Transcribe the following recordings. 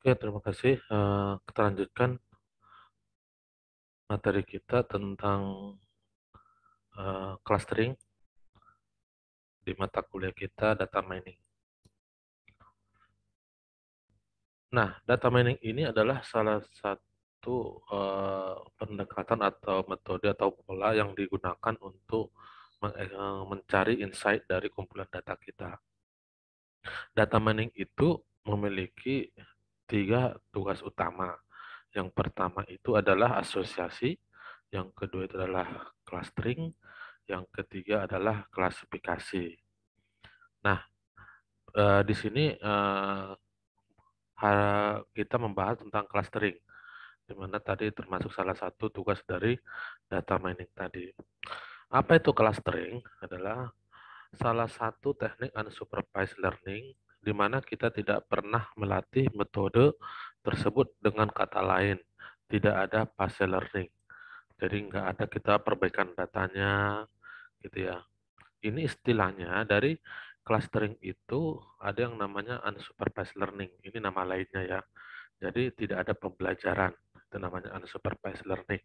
Oke, terima kasih. Uh, eh, kita lanjutkan materi kita tentang uh, clustering di mata kuliah kita data mining. Nah, data mining ini adalah salah satu uh, pendekatan atau metode atau pola yang digunakan untuk mencari insight dari kumpulan data kita. Data mining itu memiliki tiga tugas utama. Yang pertama itu adalah asosiasi, yang kedua itu adalah clustering, yang ketiga adalah klasifikasi. Nah, eh, di sini eh, kita membahas tentang clustering, di mana tadi termasuk salah satu tugas dari data mining tadi. Apa itu clustering? Adalah salah satu teknik unsupervised learning di mana kita tidak pernah melatih metode tersebut dengan kata lain. Tidak ada fase learning. Jadi nggak ada kita perbaikan datanya, gitu ya. Ini istilahnya dari clustering itu ada yang namanya unsupervised learning. Ini nama lainnya ya. Jadi tidak ada pembelajaran. Itu namanya unsupervised learning.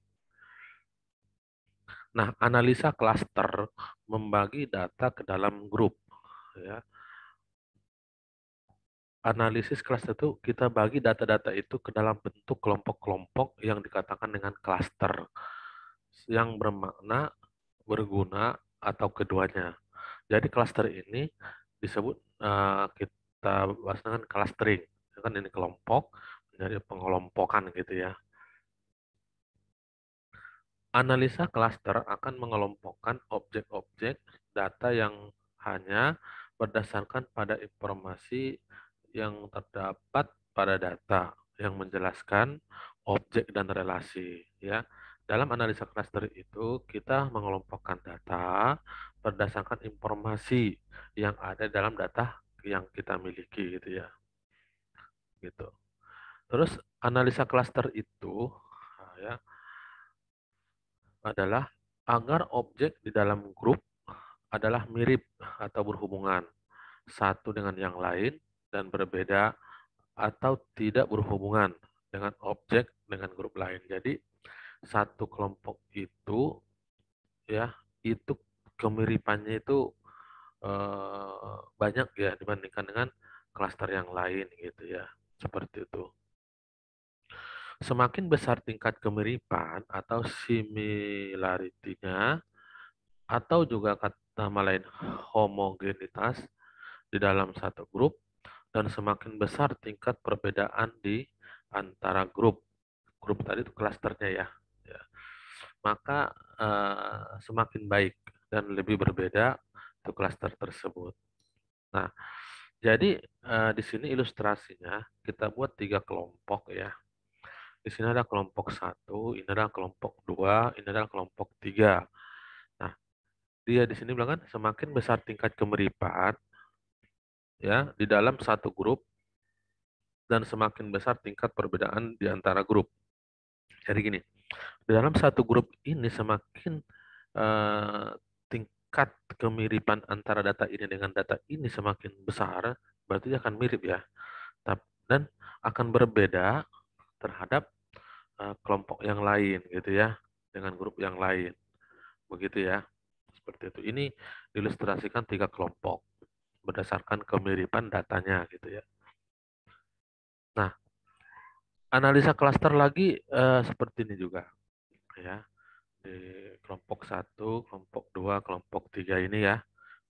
Nah, analisa cluster membagi data ke dalam grup. Ya analisis kelas itu kita bagi data-data itu ke dalam bentuk kelompok-kelompok yang dikatakan dengan klaster yang bermakna berguna atau keduanya. Jadi klaster ini disebut eh, kita bahas dengan clustering. Ya kan ini kelompok menjadi pengelompokan gitu ya. Analisa klaster akan mengelompokkan objek-objek data yang hanya berdasarkan pada informasi yang terdapat pada data yang menjelaskan objek dan relasi ya. Dalam analisa cluster itu kita mengelompokkan data berdasarkan informasi yang ada dalam data yang kita miliki gitu ya. Gitu. Terus analisa cluster itu nah, ya adalah agar objek di dalam grup adalah mirip atau berhubungan satu dengan yang lain dan berbeda atau tidak berhubungan dengan objek dengan grup lain. Jadi satu kelompok itu ya itu kemiripannya itu eh, banyak ya dibandingkan dengan klaster yang lain gitu ya seperti itu. Semakin besar tingkat kemiripan atau similaritinya atau juga kata lain homogenitas di dalam satu grup dan semakin besar tingkat perbedaan di antara grup. Grup tadi itu klasternya ya. ya. Maka uh, semakin baik dan lebih berbeda itu klaster tersebut. Nah, jadi uh, di sini ilustrasinya kita buat tiga kelompok ya. Di sini ada kelompok satu, ini adalah kelompok dua, ini adalah kelompok tiga. Nah, dia di sini bilang kan semakin besar tingkat kemiripan, ya di dalam satu grup dan semakin besar tingkat perbedaan di antara grup. Jadi gini, di dalam satu grup ini semakin uh, tingkat kemiripan antara data ini dengan data ini semakin besar, berarti akan mirip ya. Dan akan berbeda terhadap uh, kelompok yang lain gitu ya, dengan grup yang lain. Begitu ya. Seperti itu. Ini diilustrasikan tiga kelompok berdasarkan kemiripan datanya gitu ya. Nah, analisa klaster lagi eh, seperti ini juga ya. Di kelompok 1, kelompok 2, kelompok 3 ini ya.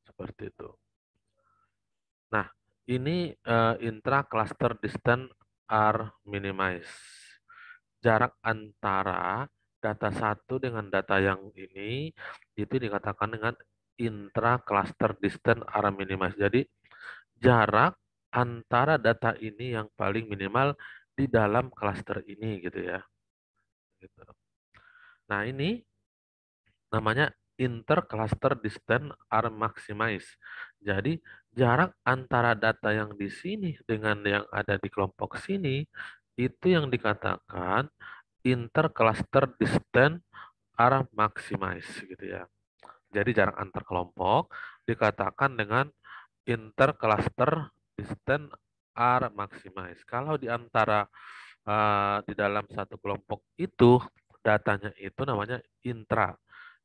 Seperti itu. Nah, ini eh, intra cluster distance are minimized. Jarak antara data satu dengan data yang ini itu dikatakan dengan intra cluster distance arah minimal. Jadi jarak antara data ini yang paling minimal di dalam cluster ini gitu ya. Gitu. Nah ini namanya inter cluster distance are maximize. Jadi jarak antara data yang di sini dengan yang ada di kelompok sini itu yang dikatakan inter cluster distance are maximize gitu ya. Jadi jarak antar kelompok dikatakan dengan intercluster distance R maximize. Kalau di antara uh, di dalam satu kelompok itu datanya itu namanya intra.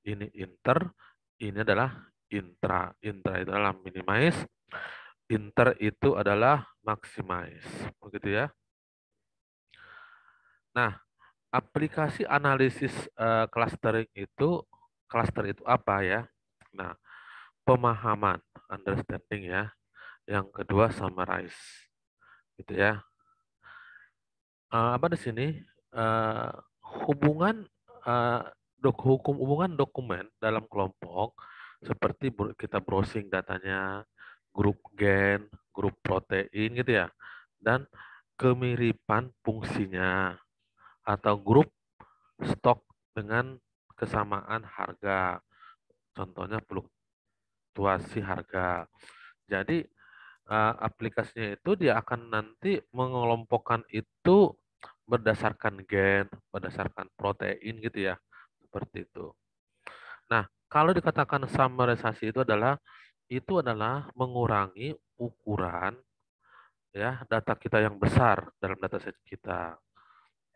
Ini inter, ini adalah intra. Intra itu adalah minimize, inter itu adalah maximize. Begitu ya. Nah, aplikasi analisis uh, clustering itu cluster itu apa ya. Nah, pemahaman, understanding ya. Yang kedua summarize. Gitu ya. Eh, apa di sini? Eh, hubungan eh, hukum hubungan dokumen dalam kelompok seperti kita browsing datanya grup gen, grup protein gitu ya. Dan kemiripan fungsinya atau grup stok dengan kesamaan harga. Contohnya fluktuasi harga. Jadi eh, aplikasinya itu dia akan nanti mengelompokkan itu berdasarkan gen, berdasarkan protein gitu ya. Seperti itu. Nah, kalau dikatakan summarisasi itu adalah itu adalah mengurangi ukuran ya data kita yang besar dalam dataset kita.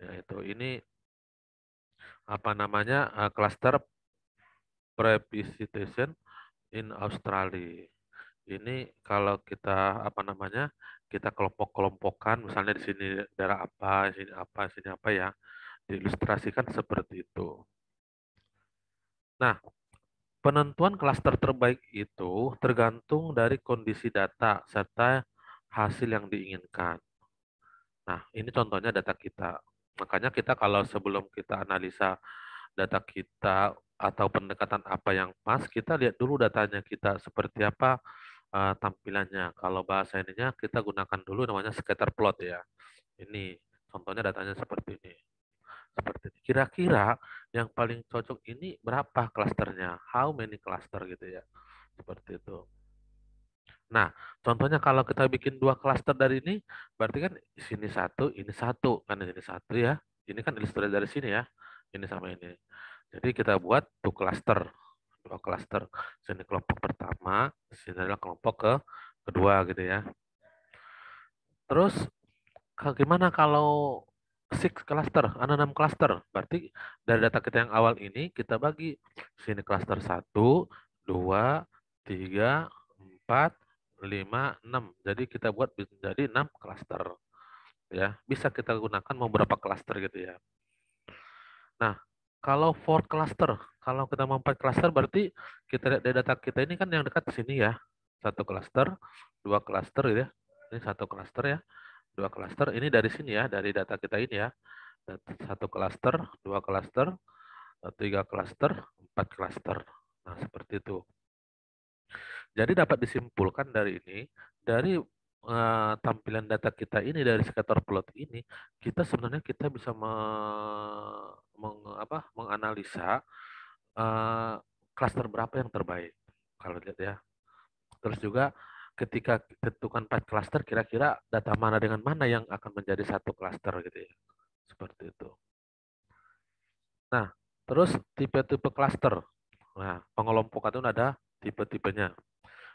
Yaitu ini apa namanya uh, cluster precipitation in Australia. Ini kalau kita apa namanya kita kelompok-kelompokkan misalnya di sini daerah apa, di sini apa, di sini apa ya diilustrasikan seperti itu. Nah, penentuan klaster terbaik itu tergantung dari kondisi data serta hasil yang diinginkan. Nah, ini contohnya data kita. Makanya kita kalau sebelum kita analisa data kita atau pendekatan apa yang pas, kita lihat dulu datanya kita seperti apa uh, tampilannya. Kalau bahasa ininya kita gunakan dulu namanya scatter plot ya. Ini contohnya datanya seperti ini. Seperti ini. Kira-kira yang paling cocok ini berapa klasternya? How many cluster gitu ya. Seperti itu. Nah, contohnya kalau kita bikin dua klaster dari ini, berarti kan sini satu, ini satu, kan ini satu ya. Ini kan ilustrasi dari sini ya, ini sama ini. Jadi kita buat dua klaster, dua klaster. Sini kelompok pertama, sini adalah kelompok ke kedua gitu ya. Terus gimana kalau six klaster ada enam klaster Berarti dari data kita yang awal ini kita bagi sini klaster satu dua tiga empat 5, 6. Jadi kita buat menjadi 6 klaster Ya, bisa kita gunakan beberapa klaster gitu ya. Nah, kalau for cluster, kalau kita mau 4 cluster berarti kita lihat data kita ini kan yang dekat sini ya. Satu cluster, dua cluster gitu ya. Ini satu cluster ya. Dua cluster ini dari sini ya, dari data kita ini ya. Satu cluster, dua cluster, eh, tiga cluster, empat cluster. Nah, seperti itu. Jadi dapat disimpulkan dari ini, dari uh, tampilan data kita ini dari scatter plot ini, kita sebenarnya kita bisa me, meng, apa, menganalisa uh, berapa yang terbaik kalau lihat ya. Terus juga ketika tentukan empat cluster kira-kira data mana dengan mana yang akan menjadi satu cluster gitu ya. Seperti itu. Nah, terus tipe-tipe cluster. Nah, pengelompokan itu ada tipe-tipenya.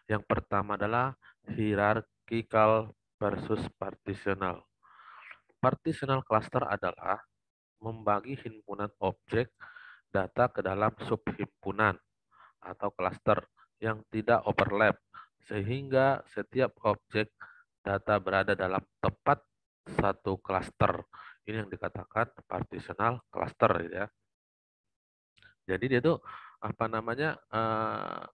Yang pertama adalah hierarchical versus partitional. Partitional cluster adalah membagi himpunan objek data ke dalam subhimpunan atau cluster yang tidak overlap sehingga setiap objek data berada dalam tepat satu cluster. Ini yang dikatakan partitional cluster ya. Jadi dia itu apa namanya eh,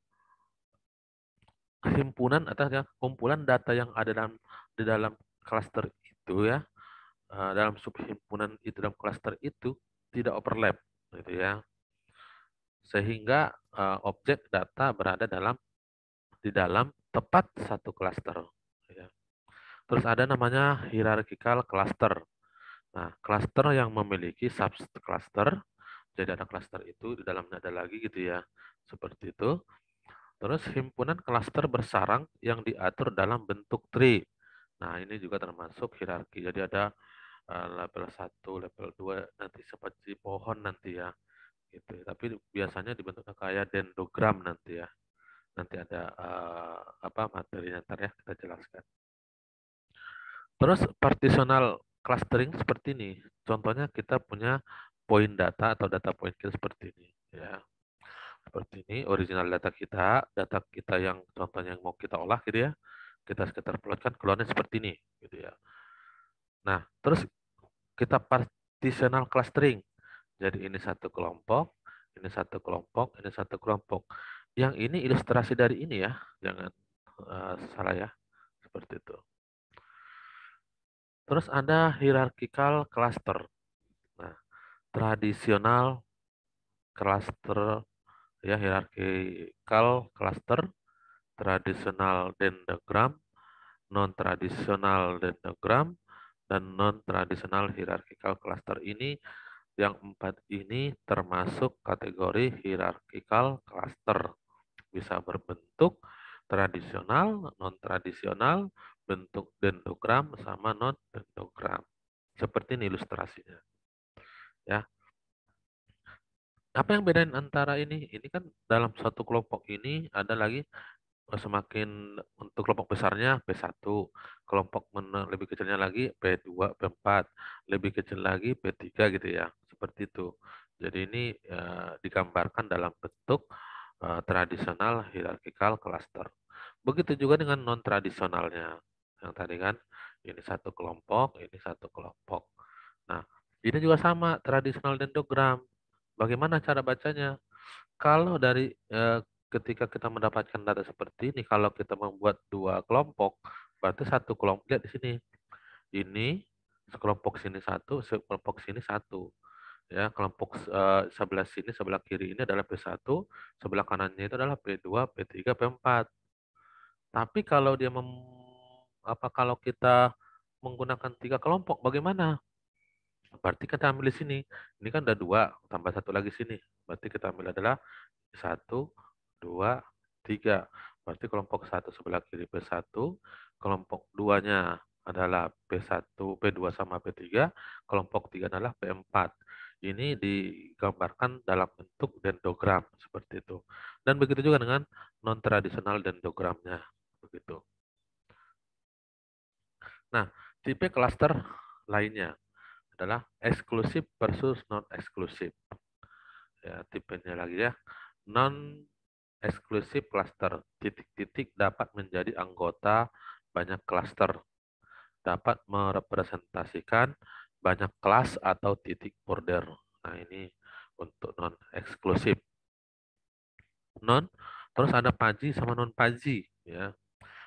himpunan atau kumpulan data yang ada dalam di dalam cluster itu ya eh, dalam subhimpunan itu dalam cluster itu tidak overlap gitu ya sehingga uh, objek data berada dalam di dalam tepat satu klaster ya. terus ada namanya hierarchical cluster nah klaster yang memiliki cluster jadi ada cluster itu di dalamnya ada lagi gitu ya seperti itu Terus himpunan klaster bersarang yang diatur dalam bentuk tree. Nah, ini juga termasuk hierarki. Jadi ada eh, level 1, level 2 nanti seperti pohon nanti ya. Gitu. Tapi biasanya dibentuknya kayak dendrogram nanti ya. Nanti ada uh, apa materi nanti ya kita jelaskan. Terus partitional clustering seperti ini. Contohnya kita punya poin data atau data point kita seperti ini ya seperti ini original data kita, data kita yang contohnya yang mau kita olah gitu ya. Kita sekitar plotkan keluarnya seperti ini gitu ya. Nah, terus kita partitional clustering. Jadi ini satu kelompok, ini satu kelompok, ini satu kelompok. Yang ini ilustrasi dari ini ya, jangan uh, salah ya. Seperti itu. Terus ada hierarchical cluster. Nah, tradisional cluster ya hierarchical cluster, tradisional dendrogram, non tradisional dendogram dan non tradisional hierarchical cluster ini yang empat ini termasuk kategori hierarchical cluster bisa berbentuk tradisional, non tradisional, bentuk dendogram sama non dendogram Seperti ini ilustrasinya. Ya apa yang bedain antara ini? Ini kan dalam satu kelompok ini ada lagi e, semakin untuk kelompok besarnya B1, kelompok lebih kecilnya lagi B2, B4, lebih kecil lagi B3 gitu ya. Seperti itu. Jadi ini ya, digambarkan dalam bentuk uh, tradisional hierarkikal cluster. Begitu juga dengan non tradisionalnya. Yang tadi kan ini satu kelompok, ini satu kelompok. Nah, ini juga sama tradisional dendogram. Bagaimana cara bacanya? Kalau dari eh, ketika kita mendapatkan data seperti ini, kalau kita membuat dua kelompok, berarti satu kelompok lihat di sini. Ini sekelompok sini satu, sekelompok sini satu. Ya, kelompok eh, sebelah sini, sebelah kiri ini adalah P1, sebelah kanannya itu adalah P2, P3, P4. Tapi kalau dia mem, apa kalau kita menggunakan tiga kelompok, bagaimana? Berarti kita ambil di sini. Ini kan ada dua, tambah satu lagi sini. Berarti kita ambil adalah satu, dua, tiga. Berarti kelompok satu sebelah kiri P1, kelompok duanya adalah P1, P2 sama P3, kelompok tiga adalah P4. Ini digambarkan dalam bentuk dendogram seperti itu. Dan begitu juga dengan non tradisional dendogramnya begitu. Nah, tipe klaster lainnya adalah eksklusif versus non eksklusif. Ya, tipenya lagi ya. Non eksklusif cluster titik-titik dapat menjadi anggota banyak cluster dapat merepresentasikan banyak kelas atau titik border. Nah, ini untuk non eksklusif. Non terus ada panji sama non panji ya.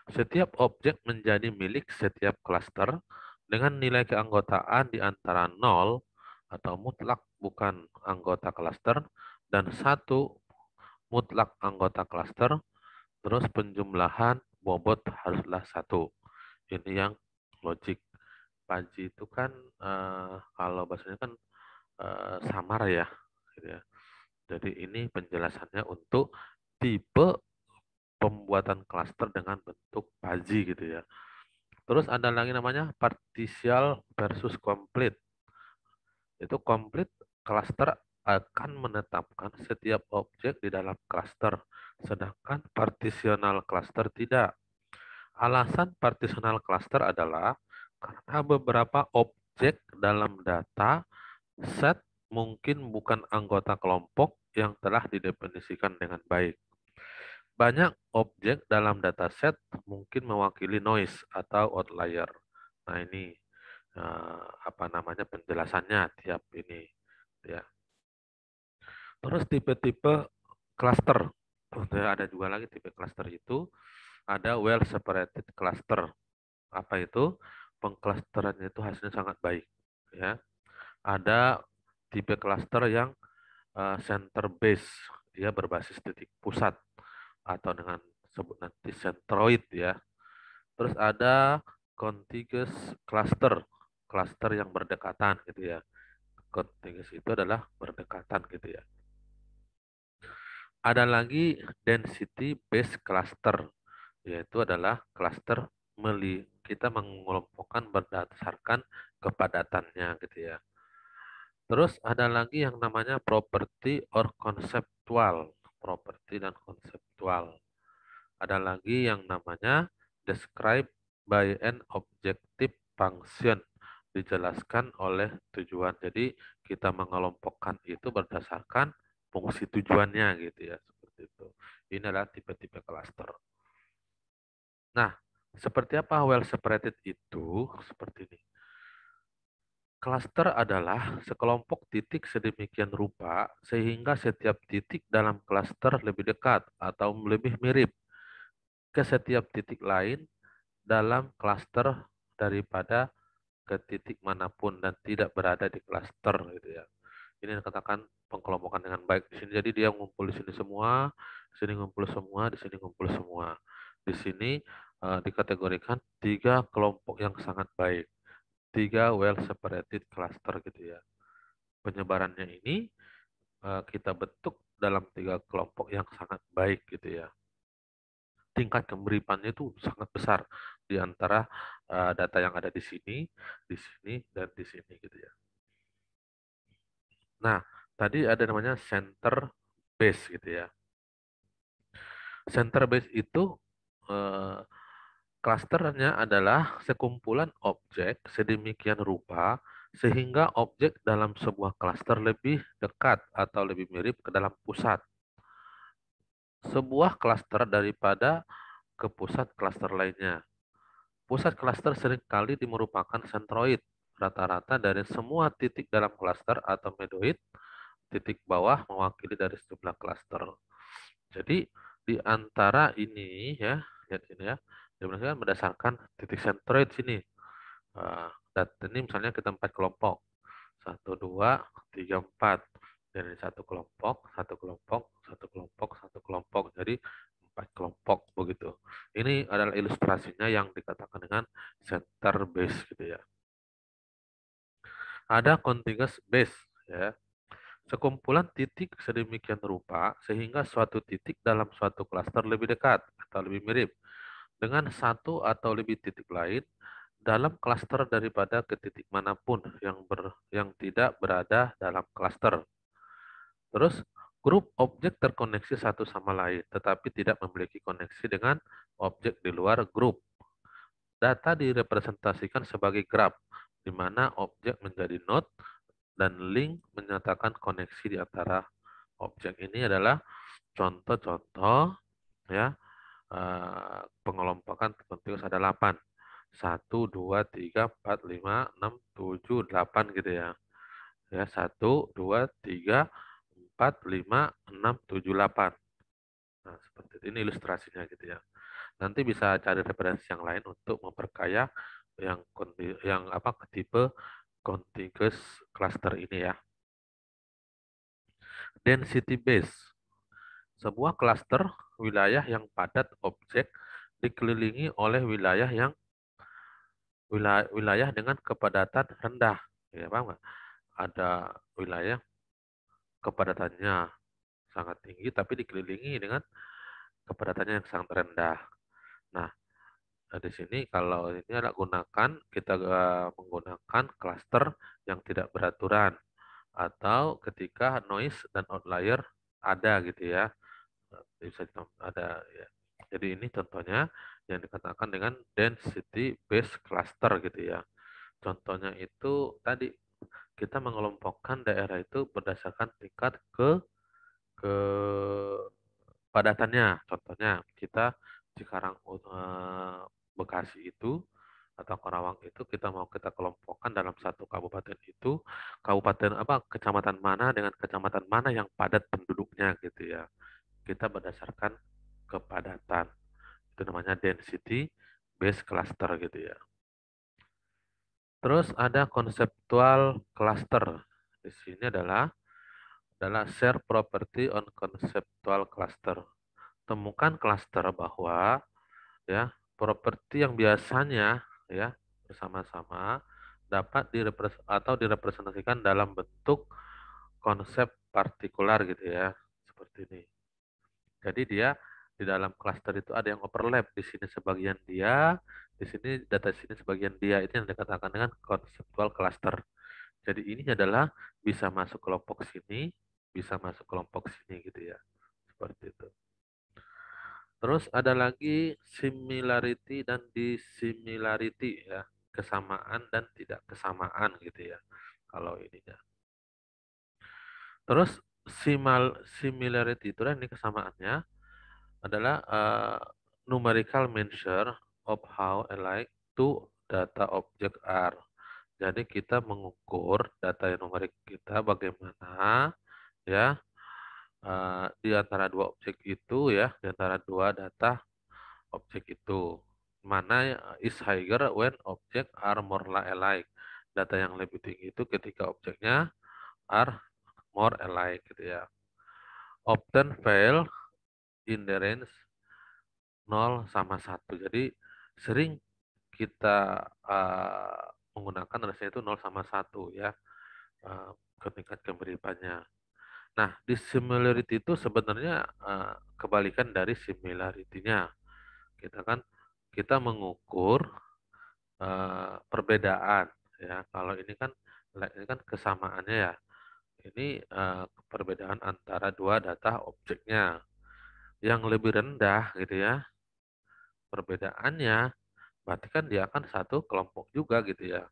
Setiap objek menjadi milik setiap cluster dengan nilai keanggotaan di antara 0 atau mutlak bukan anggota klaster dan satu mutlak anggota klaster, terus penjumlahan bobot haruslah satu. Ini yang logik. Panji itu kan eh, kalau bahasanya kan eh, samar ya, gitu ya. Jadi ini penjelasannya untuk tipe pembuatan klaster dengan bentuk paji gitu ya. Terus ada lagi namanya partisial versus complete. Itu complete cluster akan menetapkan setiap objek di dalam cluster, sedangkan partisional cluster tidak. Alasan partisional cluster adalah karena beberapa objek dalam data set mungkin bukan anggota kelompok yang telah didefinisikan dengan baik. Banyak objek dalam dataset mungkin mewakili noise atau outlier. Nah ini eh, apa namanya penjelasannya tiap ini ya. Terus tipe-tipe cluster. Ada juga lagi tipe cluster itu ada well separated cluster. Apa itu? Pengklusterannya itu hasilnya sangat baik ya. Ada tipe cluster yang eh, center base, dia berbasis titik pusat atau dengan sebut nanti ya. Terus ada contiguous cluster, cluster yang berdekatan gitu ya. Contiguous itu adalah berdekatan gitu ya. Ada lagi density based cluster, yaitu adalah cluster meli kita mengelompokkan berdasarkan kepadatannya gitu ya. Terus ada lagi yang namanya property or conceptual properti, dan konseptual. Ada lagi yang namanya describe by an objective function, dijelaskan oleh tujuan. Jadi kita mengelompokkan itu berdasarkan fungsi tujuannya gitu ya, seperti itu. Inilah adalah tipe-tipe klaster. Nah, seperti apa well separated itu? Seperti ini. Klaster adalah sekelompok titik sedemikian rupa sehingga setiap titik dalam klaster lebih dekat atau lebih mirip ke setiap titik lain dalam klaster daripada ke titik manapun dan tidak berada di klaster gitu ya. Ini dikatakan pengkelompokan dengan baik di sini. Jadi dia ngumpul di sini semua, di sini ngumpul semua, di sini ngumpul semua. Di sini uh, dikategorikan tiga kelompok yang sangat baik tiga well separated cluster gitu ya. Penyebarannya ini eh, kita bentuk dalam tiga kelompok yang sangat baik gitu ya. Tingkat kemiripannya itu sangat besar di antara eh, data yang ada di sini, di sini, dan di sini gitu ya. Nah, tadi ada namanya center base gitu ya. Center base itu eh, Klusternya adalah sekumpulan objek sedemikian rupa sehingga objek dalam sebuah klaster lebih dekat atau lebih mirip ke dalam pusat. Sebuah klaster daripada ke pusat klaster lainnya. Pusat klaster seringkali merupakan sentroid, rata-rata dari semua titik dalam klaster atau medoid, titik bawah mewakili dari sejumlah klaster. Jadi di antara ini ya, lihat ini ya, Ya, dimensikan berdasarkan titik sentroid sini. Eh, dan ini misalnya kita empat kelompok. Satu, dua, tiga, empat. Jadi satu kelompok, satu kelompok, satu kelompok, satu kelompok. Jadi empat kelompok begitu. Ini adalah ilustrasinya yang dikatakan dengan center base gitu ya. Ada contiguous base ya. Sekumpulan titik sedemikian rupa sehingga suatu titik dalam suatu klaster lebih dekat atau lebih mirip dengan satu atau lebih titik lain dalam klaster daripada ke titik manapun yang ber, yang tidak berada dalam klaster. Terus grup objek terkoneksi satu sama lain tetapi tidak memiliki koneksi dengan objek di luar grup. Data direpresentasikan sebagai graf di mana objek menjadi node dan link menyatakan koneksi di antara objek. Ini adalah contoh-contoh ya eh, pengelompokan penting ada 8. 1, 2, 3, 4, 5, 6, 7, 8 gitu ya. Ya, 1, 2, 3, 4, 5, 6, 7, 8. Nah, seperti itu. ini ilustrasinya gitu ya. Nanti bisa cari referensi yang lain untuk memperkaya yang yang apa tipe contiguous cluster ini ya. Density base sebuah klaster wilayah yang padat objek dikelilingi oleh wilayah yang wilayah, wilayah dengan kepadatan rendah. Ya, paham nggak? Ada wilayah kepadatannya sangat tinggi tapi dikelilingi dengan kepadatannya yang sangat rendah. Nah, Nah, di sini kalau ini ada gunakan, kita eh, menggunakan klaster yang tidak beraturan. Atau ketika noise dan outlier ada gitu ya bisa ada ya. Jadi ini contohnya yang dikatakan dengan density based cluster gitu ya. Contohnya itu tadi kita mengelompokkan daerah itu berdasarkan tingkat ke ke padatannya. Contohnya kita Cikarang eh, Bekasi itu atau Karawang itu kita mau kita kelompokkan dalam satu kabupaten itu kabupaten apa kecamatan mana dengan kecamatan mana yang padat penduduknya gitu ya kita berdasarkan kepadatan. Itu namanya density based cluster gitu ya. Terus ada konseptual cluster. Di sini adalah adalah share property on conceptual cluster. Temukan cluster bahwa ya properti yang biasanya ya bersama-sama dapat direpres atau direpresentasikan dalam bentuk konsep partikular gitu ya seperti ini. Jadi dia di dalam cluster itu ada yang overlap di sini sebagian dia, di sini data sini sebagian dia itu yang dikatakan dengan konseptual cluster. Jadi ini adalah bisa masuk kelompok sini, bisa masuk kelompok sini gitu ya. Seperti itu. Terus ada lagi similarity dan dissimilarity ya, kesamaan dan tidak kesamaan gitu ya. Kalau ininya. Terus simal similarity itu ini kesamaannya adalah uh, numerical measure of how alike to data object R. Jadi kita mengukur data yang numerik kita bagaimana ya uh, di antara dua objek itu ya di antara dua data objek itu mana is higher when object are more alike. Data yang lebih tinggi itu ketika objeknya R more alike gitu ya. Often fail in the range 0 sama 1. Jadi sering kita uh, menggunakan range itu 0 sama 1 ya. Uh, ketingkat kemiripannya. Nah, dissimilarity itu sebenarnya uh, kebalikan dari similarity-nya. Kita kan kita mengukur uh, perbedaan ya. Kalau ini kan ini kan kesamaannya ya ini uh, perbedaan antara dua data objeknya. Yang lebih rendah gitu ya, perbedaannya berarti kan dia akan satu kelompok juga gitu ya.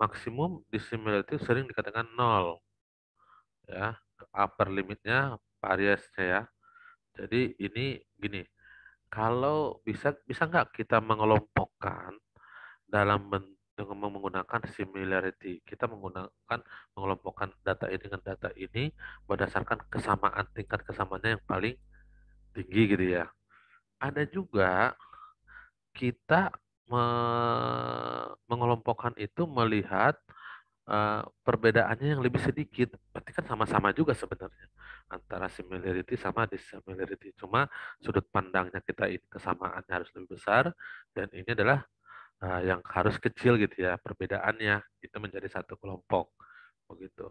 Maksimum dissimilarity sering dikatakan nol. Ya, upper limitnya variasnya ya. Jadi ini gini, kalau bisa bisa nggak kita mengelompokkan dalam bentuk dengan menggunakan similarity. Kita menggunakan mengelompokkan data ini dengan data ini berdasarkan kesamaan tingkat kesamaannya yang paling tinggi gitu ya. Ada juga kita me mengelompokkan itu melihat uh, perbedaannya yang lebih sedikit. Berarti kan sama-sama juga sebenarnya antara similarity sama dissimilarity. Cuma sudut pandangnya kita ini kesamaannya harus lebih besar dan ini adalah uh, yang harus kecil gitu ya perbedaannya itu menjadi satu kelompok begitu.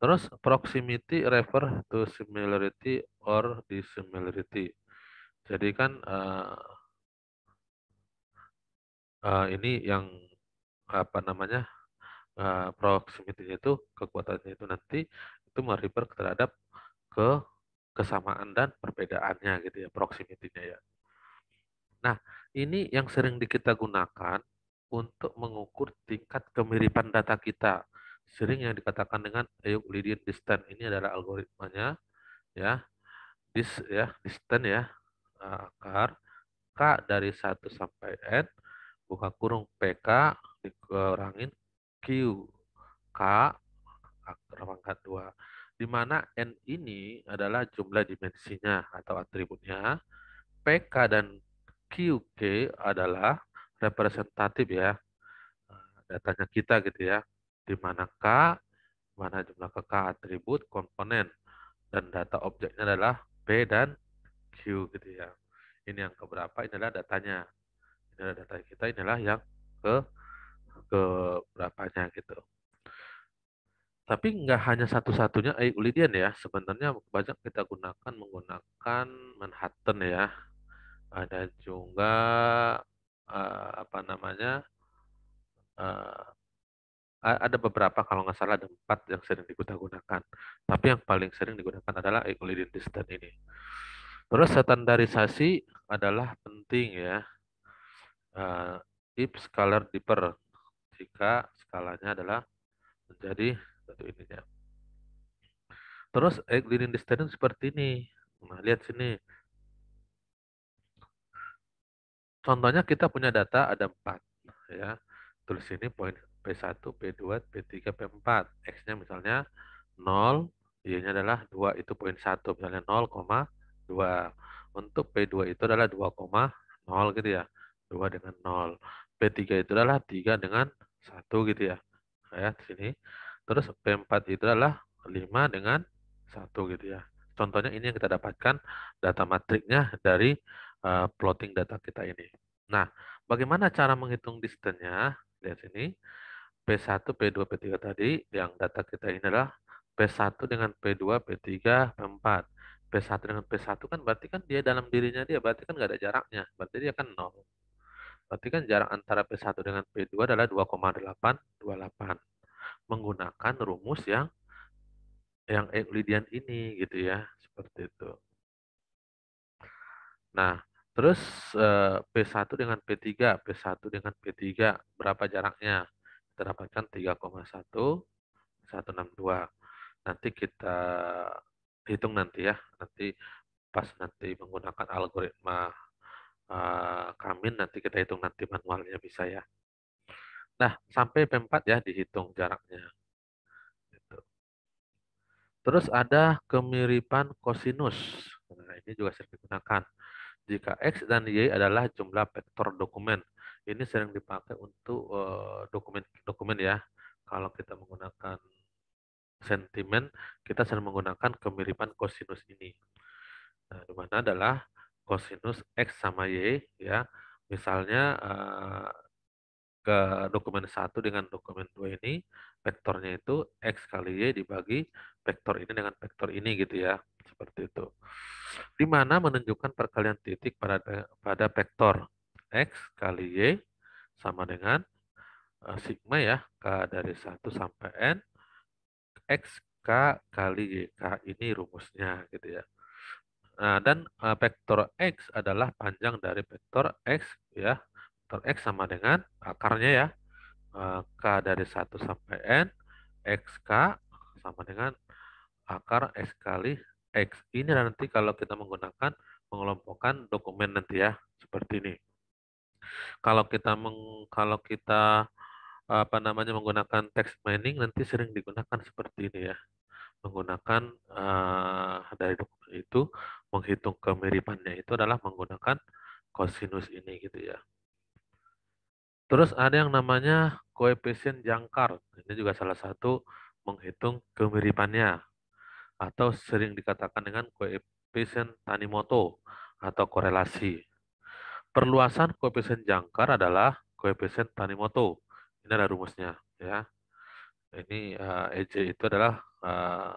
Terus proximity refer to similarity or dissimilarity. Jadi kan uh, uh, ini yang apa namanya uh, eh, proximity itu kekuatannya itu nanti itu merefer terhadap ke kesamaan dan perbedaannya gitu ya proximity-nya ya. Nah, ini yang sering kita gunakan untuk mengukur tingkat kemiripan data kita. Sering yang dikatakan dengan Euclidean distance. Ini adalah algoritmanya ya. Dis ya, distance ya, eh, akar K dari 1 sampai N buka kurung PK dikurangin Q K akar pangkat 2 di mana N ini adalah jumlah dimensinya atau atributnya, PK dan QQ adalah representatif ya eh, datanya kita gitu ya di mana K mana jumlah ke K atribut komponen dan data objeknya adalah P dan Q gitu ya ini yang keberapa ini adalah datanya ini adalah data kita inilah yang ke ke berapanya gitu tapi nggak hanya satu-satunya euclidean eh, ya sebenarnya banyak kita gunakan menggunakan Manhattan ya ada juga uh, apa namanya uh, ada beberapa kalau nggak salah ada empat yang sering digunakan tapi yang paling sering digunakan adalah Euclidean distance ini terus standarisasi adalah penting ya uh, if scalar deeper jika skalanya adalah menjadi satu ininya terus Euclidean distance seperti ini nah lihat sini Contohnya kita punya data ada 4 ya. Tulis ini poin P1, P2, P3, P4. X-nya misalnya 0, Y-nya adalah 2, itu poin 1, misalnya 0,2. Untuk P2 itu adalah 2,0 gitu ya, 2 dengan 0. P3 itu adalah 3 dengan 1 gitu ya, ya di sini. Terus P4 itu adalah 5 dengan 1 gitu ya. Contohnya ini yang kita dapatkan data matriknya dari Eh, plotting data kita ini. Nah, bagaimana cara menghitung distance-nya? Lihat sini. P1, P2, P3 tadi yang data kita ini adalah P1 dengan P2, P3, P4. P1 dengan P1 kan berarti kan dia dalam dirinya dia berarti kan nggak ada jaraknya. Berarti dia kan nol. Berarti kan jarak antara P1 dengan P2 adalah 2,828. Menggunakan rumus yang yang Euclidean ini gitu ya. Seperti itu. Nah, Terus P1 dengan P3, P1 dengan P3 berapa jaraknya? Kita dapatkan 3,1162. Nanti kita hitung nanti ya. Nanti pas nanti menggunakan algoritma Kamin nanti kita hitung nanti manualnya bisa ya. Nah, sampai P4 ya dihitung jaraknya. Gitu. Terus ada kemiripan kosinus. Nah, ini juga sering digunakan jika X dan Y adalah jumlah vektor dokumen. Ini sering dipakai untuk dokumen-dokumen eh, ya. Kalau kita menggunakan sentimen, kita sering menggunakan kemiripan kosinus ini. Nah, di mana adalah kosinus X sama Y ya. Misalnya eh, ke dokumen satu dengan dokumen 2 ini vektornya itu X kali Y dibagi vektor ini dengan vektor ini gitu ya. Seperti itu. Di mana menunjukkan perkalian titik pada pada vektor X kali Y sama dengan uh, sigma ya. K dari 1 sampai N. X K kali Y. K ini rumusnya gitu ya. Nah, dan uh, vektor X adalah panjang dari vektor X ya. Vektor X sama dengan akarnya ya Eh, k dari 1 sampai N, x k sama dengan akar X kali X. Ini nanti kalau kita menggunakan mengelompokkan dokumen nanti ya, seperti ini. Kalau kita meng, kalau kita apa namanya menggunakan text mining nanti sering digunakan seperti ini ya. Menggunakan uh, dari dokumen itu menghitung kemiripannya itu adalah menggunakan kosinus ini gitu ya. Terus ada yang namanya koefisien jangkar. Ini juga salah satu menghitung kemiripannya atau sering dikatakan dengan koefisien Tanimoto atau korelasi. Perluasan koefisien jangkar adalah koefisien Tanimoto. Ini ada rumusnya ya. Ini uh, eh, EJ itu adalah uh,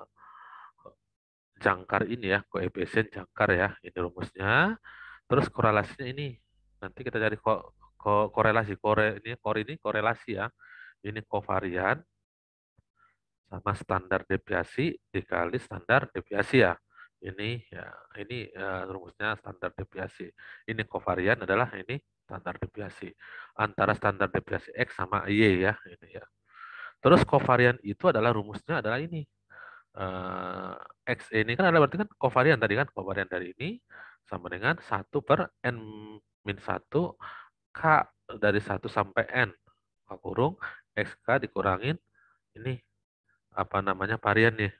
jangkar ini ya, koefisien jangkar ya. Ini rumusnya. Terus korelasinya ini. Nanti kita cari ko korelasi kore ini kore ini korelasi ya ini kovarian sama standar deviasi dikali standar deviasi ya ini ya ini ya, rumusnya standar deviasi ini kovarian adalah ini standar deviasi antara standar deviasi x sama y ya ini ya terus kovarian itu adalah rumusnya adalah ini uh, X ini kan ada berarti kan kovarian tadi kan kovarian dari ini sama dengan satu per N min satu K dari 1 sampai N. Kurung, XK dikurangin, ini apa namanya variannya.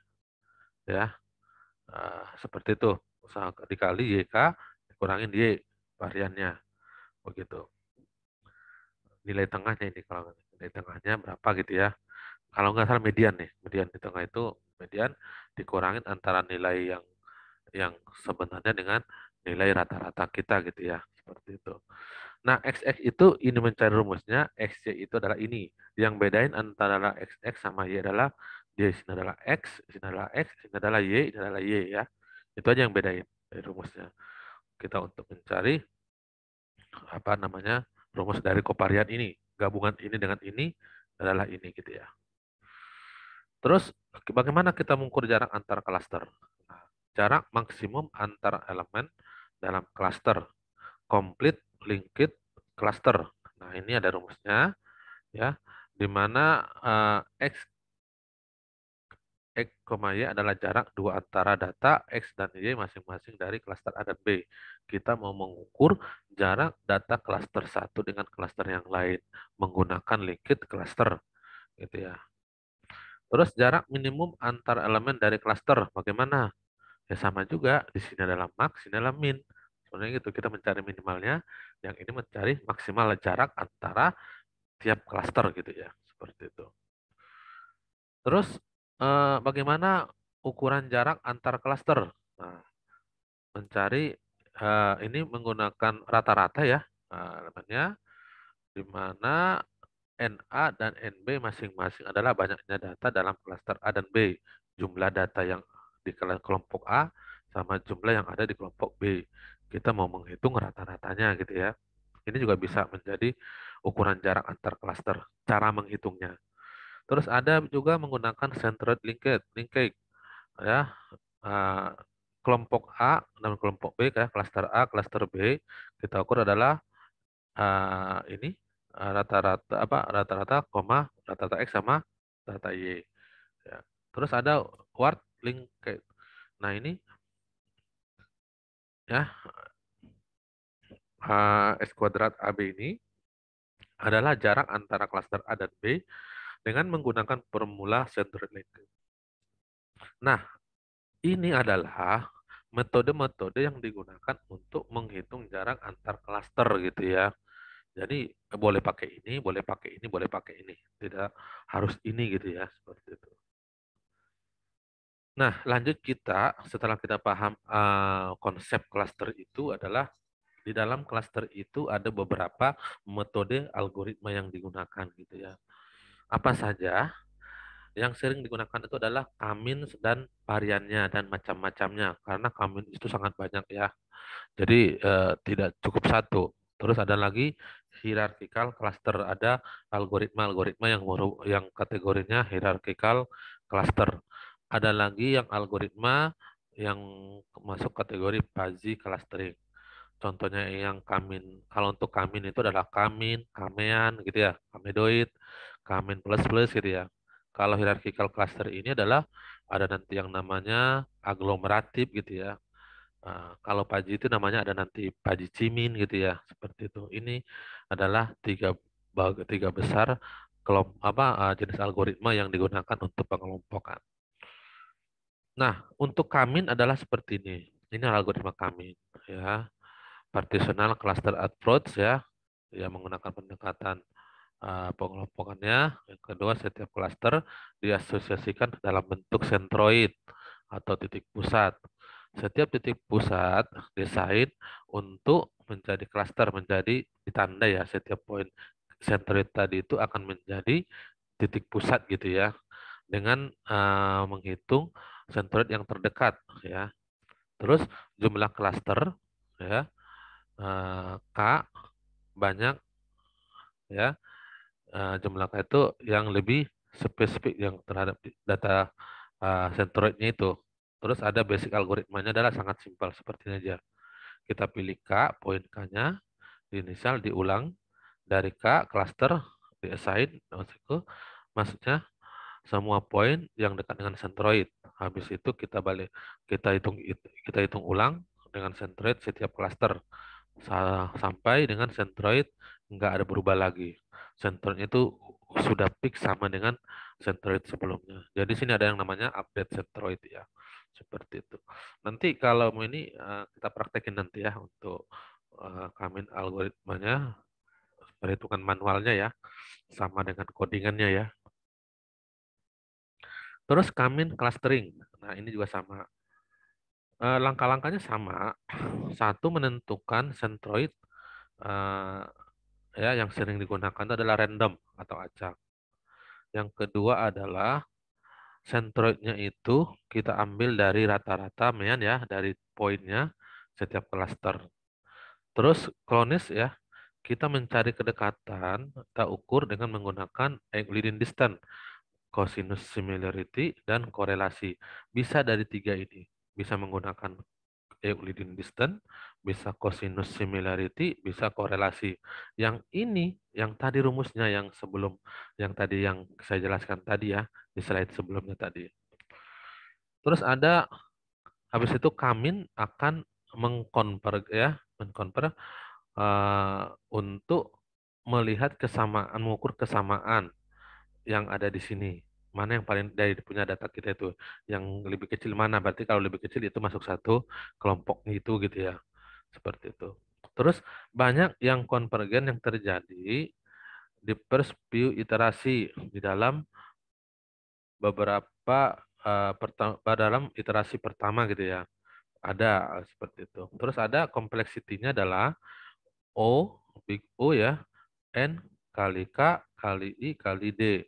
Ya, uh, seperti itu. Dikali YK, dikurangin Y variannya. Begitu. Nilai tengahnya ini kalau nilai tengahnya berapa gitu ya. Kalau nggak salah median nih, median di tengah itu median dikurangin antara nilai yang yang sebenarnya dengan nilai rata-rata kita gitu ya seperti itu. Nah, XX itu ini mencari rumusnya, y itu adalah ini. Yang bedain antara XX sama Y adalah Y sini adalah X, sini adalah X, sini adalah Y, ini adalah Y ya. Itu aja yang bedain dari rumusnya. Kita untuk mencari apa namanya rumus dari koparian ini. Gabungan ini dengan ini adalah ini gitu ya. Terus bagaimana kita mengukur jarak antar klaster? Nah, jarak maksimum antar elemen dalam klaster komplit linked cluster. Nah, ini ada rumusnya ya, di mana uh, x X, Y adalah jarak dua antara data X dan Y masing-masing dari cluster A dan B. Kita mau mengukur jarak data cluster satu dengan cluster yang lain menggunakan linked cluster. Gitu ya. Terus jarak minimum antar elemen dari cluster bagaimana? Ya sama juga, di sini adalah max, sini adalah min. Sebenarnya gitu, kita mencari minimalnya yang ini mencari maksimal jarak antara tiap klaster gitu ya seperti itu. Terus eh, bagaimana ukuran jarak antar klaster? Nah, mencari eh, ini menggunakan rata-rata ya nah, namanya, di NA dan NB masing-masing adalah banyaknya data dalam klaster A dan B. Jumlah data yang di kelompok A sama jumlah yang ada di kelompok B kita mau menghitung rata-ratanya gitu ya. Ini juga bisa hmm. menjadi ukuran jarak antar klaster, cara menghitungnya. Terus ada juga menggunakan centroid linkage, linkage ya uh, kelompok A dan kelompok B ya klaster A klaster B kita ukur adalah uh, ini eh, rata-rata uh, apa rata-rata koma rata-rata x sama rata y ya. terus ada Ward linkage nah ini ya uh, S kuadrat AB ini adalah jarak antara klaster A dan B dengan menggunakan formula centroid line. Nah, ini adalah metode-metode yang digunakan untuk menghitung jarak antar klaster gitu ya. Jadi boleh pakai ini, boleh pakai ini, boleh pakai ini. Tidak harus ini gitu ya, seperti itu. Nah, lanjut kita setelah kita paham uh, konsep cluster itu adalah di dalam cluster itu ada beberapa metode algoritma yang digunakan gitu ya. Apa saja? Yang sering digunakan itu adalah kamin dan variannya dan macam-macamnya karena kamin itu sangat banyak ya. Jadi eh, tidak cukup satu. Terus ada lagi hierarchical cluster ada algoritma-algoritma yang yang kategorinya hierarchical cluster. Ada lagi yang algoritma yang masuk kategori fuzzy clustering. Contohnya yang kamin, kalau untuk kamin itu adalah kamin, kamean gitu ya, kamedoid, kamin plus plus gitu ya. Kalau hierarchical cluster ini adalah ada nanti yang namanya aglomeratif gitu ya. Nah, kalau Paji itu namanya ada nanti Paji Cimin gitu ya, seperti itu. Ini adalah tiga tiga besar kelompok apa eh, jenis algoritma yang digunakan untuk pengelompokan. Nah, untuk Kamin adalah seperti ini. Ini algoritma Kamin ya. Partitional cluster approach ya. Ya menggunakan pendekatan uh, pengelompokannya. Yang kedua, setiap cluster diasosiasikan dalam bentuk sentroid atau titik pusat. Setiap titik pusat desain untuk menjadi cluster, menjadi ditanda ya setiap poin sentroid tadi itu akan menjadi titik pusat gitu ya dengan uh, menghitung sentroid yang terdekat ya. Terus jumlah klaster ya eh, K banyak ya eh, jumlah K itu yang lebih spesifik yang terhadap data eh, sentroidnya itu. Terus ada basic algoritmanya adalah sangat simpel seperti ini aja. Kita pilih K, poin K-nya, inisial diulang dari K, cluster, diassign, maksudnya semua poin yang dekat dengan sentroid. Habis itu kita balik kita hitung kita hitung ulang dengan centroid setiap cluster sampai dengan centroid nggak ada berubah lagi. centroid itu sudah fix sama dengan centroid sebelumnya. Jadi sini ada yang namanya update centroid ya. Seperti itu. Nanti kalau ini eh, kita praktekin nanti ya untuk kamin eh, algoritmanya perhitungan manualnya ya sama dengan codingannya ya Terus Kamin clustering. Nah, ini juga sama. Eh, langkah-langkahnya sama. Satu menentukan centroid eh, ya yang sering digunakan itu adalah random atau acak. Yang kedua adalah centroidnya itu kita ambil dari rata-rata mean ya, dari poinnya setiap klaster. Terus klonis ya, kita mencari kedekatan, kita ukur dengan menggunakan Euclidean distance cosinus similarity, dan korelasi. Bisa dari tiga ini. Bisa menggunakan Euclidean distance, bisa cosinus similarity, bisa korelasi. Yang ini, yang tadi rumusnya yang sebelum, yang tadi yang saya jelaskan tadi ya, di slide sebelumnya tadi. Terus ada, habis itu Kamin akan mengkonver ya, mengkonver uh, untuk melihat kesamaan, mengukur kesamaan yang ada di sini? Mana yang paling dari punya data kita itu? Yang lebih kecil mana? Berarti kalau lebih kecil itu masuk satu kelompok itu gitu ya. Seperti itu. Terus banyak yang konvergen yang terjadi di first view iterasi di dalam beberapa uh, eh, pertama, eh, dalam iterasi pertama gitu ya. Ada eh, seperti itu. Terus ada kompleksitinya adalah O, big O ya, N kali K kali I kali D.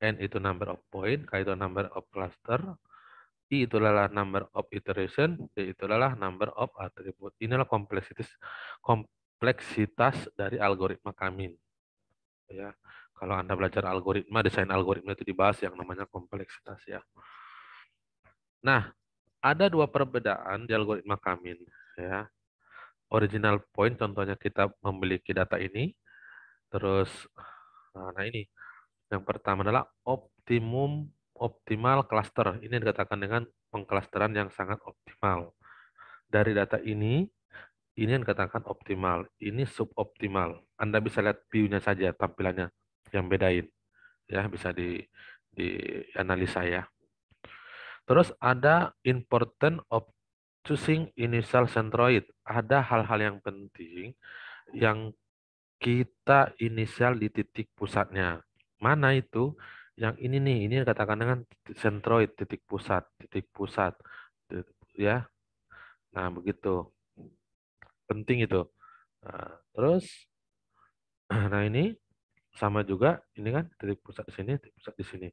N itu number of point, K itu number of cluster, I itu adalah number of iteration, D itu adalah number of attribute. Inilah kompleksitas kompleksitas dari algoritma kami. Ya. Kalau Anda belajar algoritma, desain algoritma itu dibahas yang namanya kompleksitas ya. Nah, ada dua perbedaan di algoritma kami ya. Original point contohnya kita memiliki data ini terus nah, nah ini yang pertama adalah optimum optimal cluster. Ini dikatakan dengan pengklasteran yang sangat optimal. Dari data ini, ini yang dikatakan optimal, ini suboptimal. Anda bisa lihat view-nya saja, tampilannya yang bedain. Ya, bisa di dianalisa ya. Terus ada important of choosing initial centroid. Ada hal-hal yang penting yang kita inisial di titik pusatnya mana itu yang ini nih ini katakan dengan sentroid titik pusat titik pusat ya nah begitu penting itu nah, terus nah ini sama juga ini kan titik pusat di sini titik pusat di sini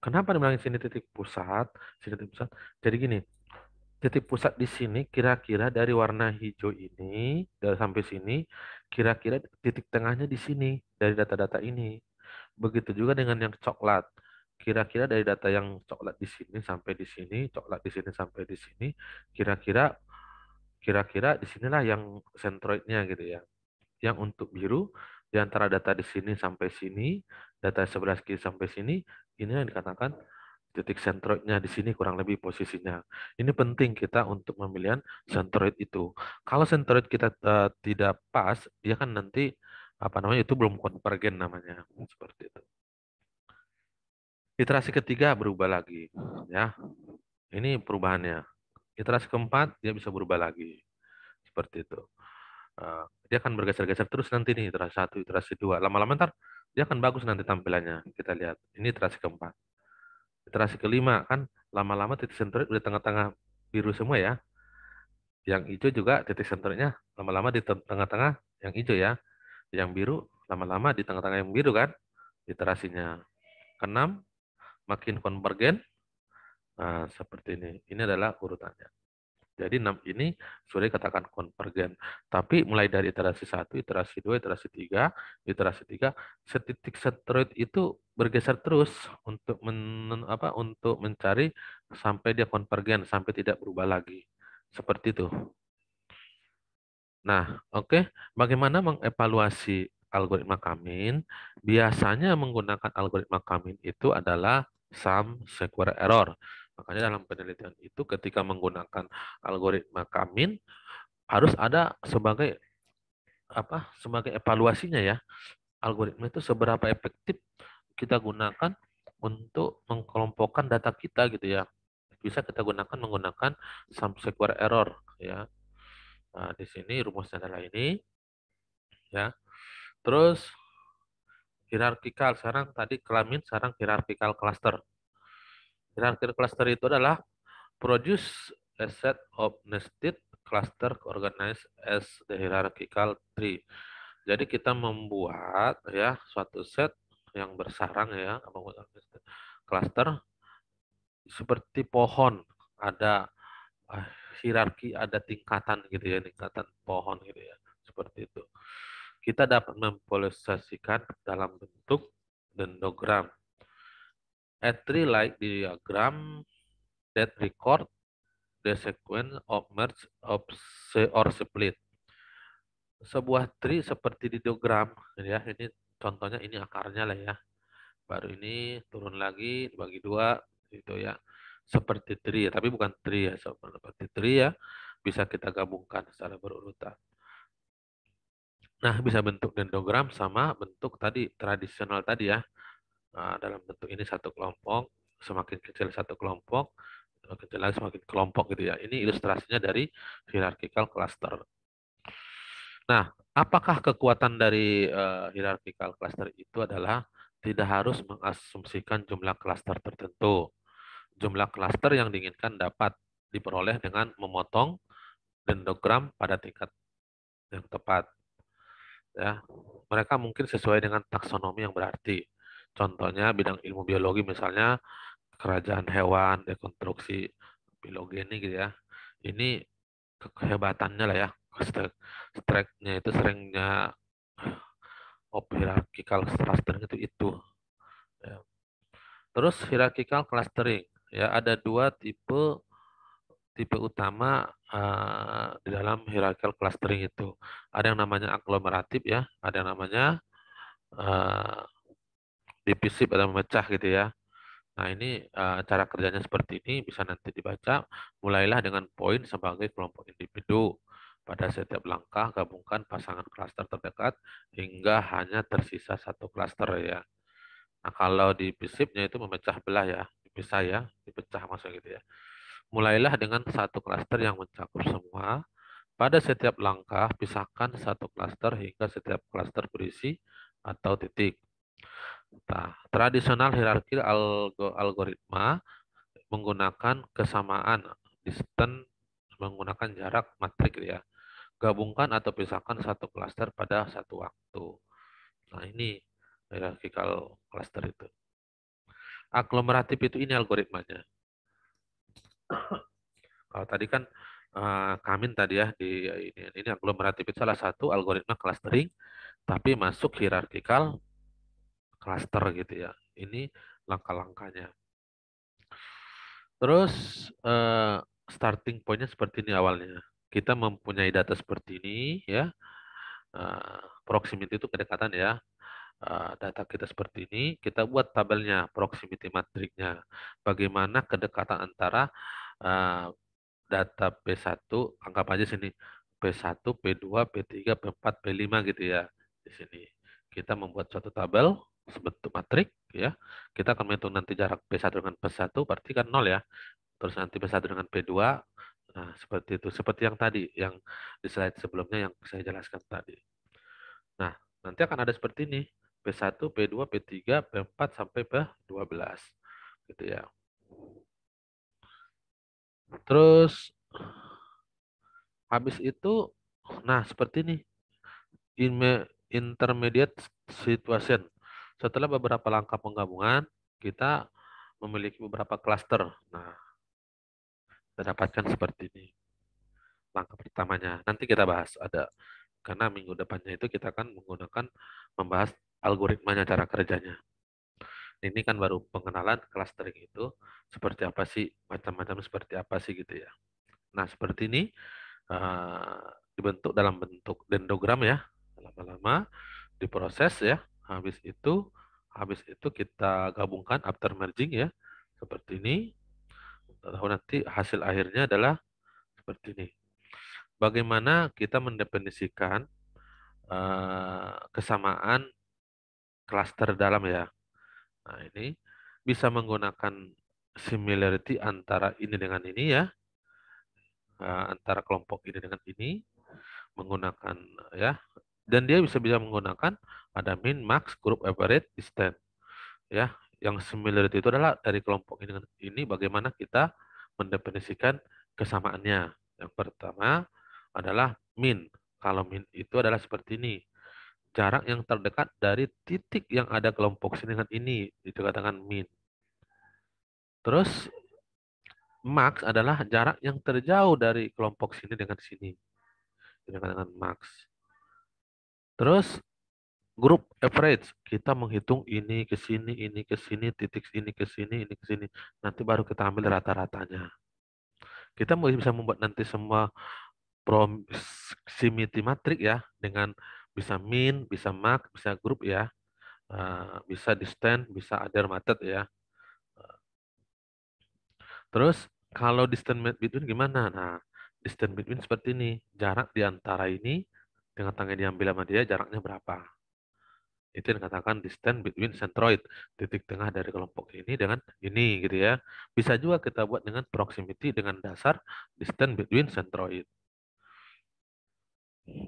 kenapa dibilang sini titik pusat sini titik pusat jadi gini titik pusat di sini kira-kira dari warna hijau ini dari sampai sini kira-kira titik tengahnya di sini dari data-data ini Begitu juga dengan yang coklat. Kira-kira dari data yang coklat di sini sampai di sini, coklat di sini sampai di sini, kira-kira kira-kira di sinilah yang sentroidnya gitu ya. Yang untuk biru di antara data di sini sampai sini, data sebelah kiri sampai sini, ini yang dikatakan titik sentroidnya di sini kurang lebih posisinya. Ini penting kita untuk memilihan sentroid itu. Kalau sentroid kita uh, tidak pas, dia kan nanti apa namanya itu belum konvergen namanya. Iterasi ketiga berubah lagi, ya. Ini perubahannya. Iterasi keempat dia bisa berubah lagi, seperti itu. Uh, dia akan bergeser-geser terus nanti nih iterasi satu, iterasi dua. Lama-lama ntar dia akan bagus nanti tampilannya. Kita lihat. Ini iterasi keempat. Iterasi kelima kan lama-lama titik sentrik udah tengah-tengah biru semua ya. Yang hijau juga titik sentuhnya lama-lama di tengah-tengah yang hijau ya. Yang biru lama-lama di tengah-tengah yang biru kan iterasinya. Keenam, makin konvergen nah, seperti ini. Ini adalah urutannya. Jadi 6 ini sudah dikatakan konvergen. Tapi mulai dari iterasi satu, iterasi dua, iterasi tiga, iterasi tiga, setitik setroid itu bergeser terus untuk men, apa untuk mencari sampai dia konvergen, sampai tidak berubah lagi. Seperti itu. Nah, oke, okay. bagaimana mengevaluasi algoritma Kamin? Biasanya menggunakan algoritma Kamin itu adalah sum square error. Makanya dalam penelitian itu ketika menggunakan algoritma Kamin harus ada sebagai apa sebagai evaluasinya ya algoritma itu seberapa efektif kita gunakan untuk mengkelompokkan data kita gitu ya bisa kita gunakan menggunakan sum square error ya nah, di sini rumusnya adalah ini ya terus hierarkikal sekarang tadi kelamin sekarang hierarkikal cluster. Hierarkikal cluster itu adalah produce a set of nested cluster organized as the hierarchical tree. Jadi kita membuat ya suatu set yang bersarang ya cluster seperti pohon ada eh, hierarki ada tingkatan gitu ya tingkatan pohon gitu ya seperti itu kita dapat mempolarisasikan dalam bentuk dendogram, A tree-like diagram that record the sequence of merge of or split. Sebuah tree seperti dendrogram, ya ini contohnya ini akarnya lah ya. Baru ini turun lagi dibagi dua gitu ya. Seperti tree, tapi bukan tree ya, seperti tree ya. Bisa kita gabungkan secara berurutan. Nah, bisa bentuk dendrogram sama bentuk tadi tradisional tadi ya. Nah, dalam bentuk ini satu kelompok, semakin kecil satu kelompok, semakin kecil lagi semakin kelompok gitu ya. Ini ilustrasinya dari hierarchical cluster. Nah, apakah kekuatan dari uh, hierarchical cluster itu adalah tidak harus mengasumsikan jumlah cluster tertentu. Jumlah cluster yang diinginkan dapat diperoleh dengan memotong dendrogram pada tingkat yang tepat ya mereka mungkin sesuai dengan taksonomi yang berarti. Contohnya bidang ilmu biologi misalnya kerajaan hewan, dekonstruksi filogeni gitu ya. Ini kehebatannya lah ya, strike-nya itu seringnya of oh, hierarchical clustering itu itu. Ya. Terus hierarchical clustering ya ada dua tipe tipe utama uh, di dalam hierarchical clustering itu. Ada yang namanya agglomeratif ya, ada yang namanya uh, eh, divisif atau memecah gitu ya. Nah ini uh, cara kerjanya seperti ini bisa nanti dibaca. Mulailah dengan poin sebagai kelompok individu. Pada setiap langkah gabungkan pasangan klaster terdekat hingga hanya tersisa satu klaster ya. Nah kalau divisifnya itu memecah belah ya, dipisah ya, dipecah maksudnya gitu ya. Mulailah dengan satu klaster yang mencakup semua. Pada setiap langkah, pisahkan satu klaster hingga setiap klaster berisi atau titik. Nah, tradisional hierarki algoritma menggunakan kesamaan distance menggunakan jarak matrik ya. Gabungkan atau pisahkan satu klaster pada satu waktu. Nah, ini hierarchical cluster itu. Aglomeratif itu ini algoritmanya. Kalau tadi kan uh, Kamin tadi ya di ini, ini aglomeratif itu salah satu algoritma clustering tapi masuk hierarkikal cluster gitu ya. Ini langkah-langkahnya. Terus uh, starting pointnya seperti ini awalnya. Kita mempunyai data seperti ini ya. Uh, proximity itu kedekatan ya data kita seperti ini, kita buat tabelnya, proximity matriknya Bagaimana kedekatan antara uh, data P1, anggap aja sini P1, P2, P3, P4, P5 gitu ya. Di sini kita membuat suatu tabel sebentuk matrik ya. Kita akan menghitung nanti jarak P1 dengan P1 berarti kan 0 ya. Terus nanti P1 dengan P2 Nah, seperti itu. Seperti yang tadi, yang di slide sebelumnya yang saya jelaskan tadi. Nah, nanti akan ada seperti ini. P1, P2, P3, P4, sampai P12. Gitu ya. Terus habis itu nah seperti ini intermediate situation. Setelah beberapa langkah penggabungan, kita memiliki beberapa klaster. Nah, kita dapatkan seperti ini. Langkah pertamanya. Nanti kita bahas ada karena minggu depannya itu kita akan menggunakan membahas algoritmanya cara kerjanya ini kan baru pengenalan clustering itu seperti apa sih macam-macam seperti apa sih gitu ya nah seperti ini uh, dibentuk dalam bentuk dendrogram ya lama-lama diproses ya habis itu habis itu kita gabungkan after merging ya seperti ini tahu nanti hasil akhirnya adalah seperti ini bagaimana kita mendefinisikan uh, kesamaan cluster dalam ya Nah, ini bisa menggunakan similarity antara ini dengan ini ya. Eh, antara kelompok ini dengan ini menggunakan ya dan dia bisa bisa menggunakan ada min max group average distance ya yang similarity itu adalah dari kelompok ini ini bagaimana kita mendefinisikan kesamaannya yang pertama adalah min kalau min itu adalah seperti ini jarak yang terdekat dari titik yang ada kelompok sini dengan ini dikatakan gitu min. Terus max adalah jarak yang terjauh dari kelompok sini dengan sini dikatakan gitu max. Terus grup average kita menghitung ini ke sini ini ke sini titik sini ke sini ini ke sini nanti baru kita ambil rata-ratanya. Kita bisa membuat nanti semua simetri matrix ya dengan bisa min, bisa mark, bisa grup ya, eh, bisa distant, bisa other method ya. Terus kalau distance between gimana? Nah, distance between seperti ini, jarak di antara ini dengan tangan diambil sama dia jaraknya berapa? Itu yang dikatakan distance between centroid, titik tengah dari kelompok ini dengan ini gitu ya. Bisa juga kita buat dengan proximity dengan dasar distance between centroid.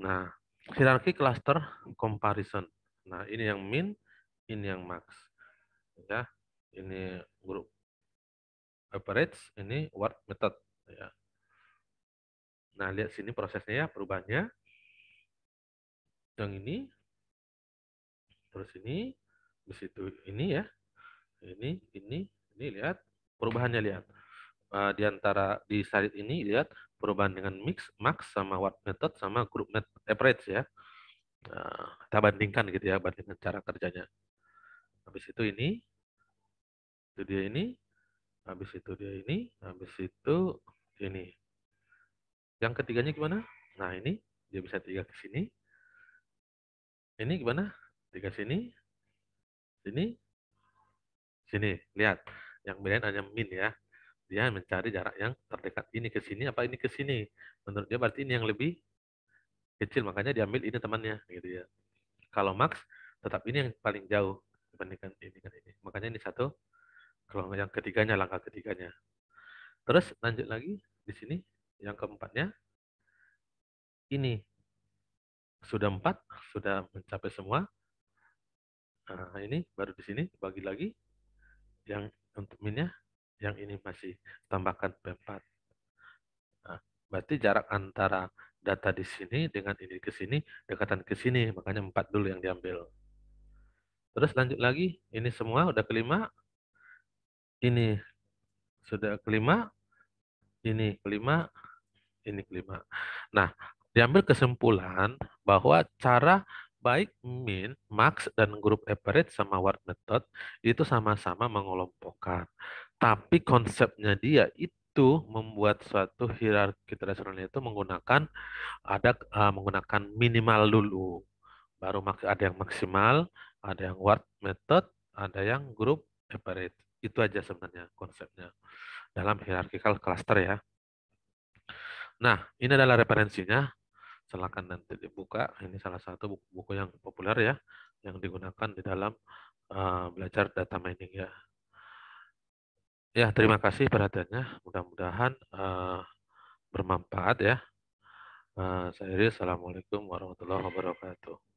Nah, hierarki cluster comparison. Nah, ini yang min, ini yang max. Ya, ini grup average, ini word method. Ya. Nah, lihat sini prosesnya ya, perubahannya. Yang ini, terus ini, di situ ini ya, ini, ini, ini lihat perubahannya lihat. Ah, di antara di slide ini lihat perubahan dengan mix max sama what method sama group net average ya. Nah, kita bandingkan gitu ya, bandingkan cara kerjanya. Habis itu ini, itu dia ini, habis itu dia ini, habis itu ini. Yang ketiganya gimana? Nah ini, dia bisa tiga ke sini. Ini gimana? Tiga sini, sini, sini. Lihat, yang bedain hanya min ya dia mencari jarak yang terdekat ini ke sini apa ini ke sini menurut dia berarti ini yang lebih kecil makanya diambil ini temannya gitu ya kalau max tetap ini yang paling jauh dibandingkan ini kan ini makanya ini satu kalau yang ketiganya langkah ketiganya terus lanjut lagi di sini yang keempatnya ini sudah empat sudah mencapai semua nah, ini baru di sini bagi lagi yang untuk minyak yang ini masih tambahkan P4. Nah, berarti jarak antara data di sini dengan ini ke sini, dekatan ke sini, makanya 4 dulu yang diambil. Terus lanjut lagi, ini semua udah kelima, ini sudah kelima, ini kelima, ini kelima. Nah, diambil kesimpulan bahwa cara baik min, max, dan grup average sama word method itu sama-sama mengelompokkan. Tapi konsepnya dia itu membuat suatu hierarki tradisional itu menggunakan ada uh, menggunakan minimal dulu. Baru ada yang maksimal, ada yang word method, ada yang group separate Itu aja sebenarnya konsepnya dalam hierarchical cluster ya. Nah, ini adalah referensinya. Silakan nanti dibuka. Ini salah satu buku-buku yang populer ya, yang digunakan di dalam uh, belajar data mining ya. Ya, terima kasih perhatiannya. Mudah-mudahan uh, bermanfaat ya. Uh, saya Assalamualaikum warahmatullahi wabarakatuh.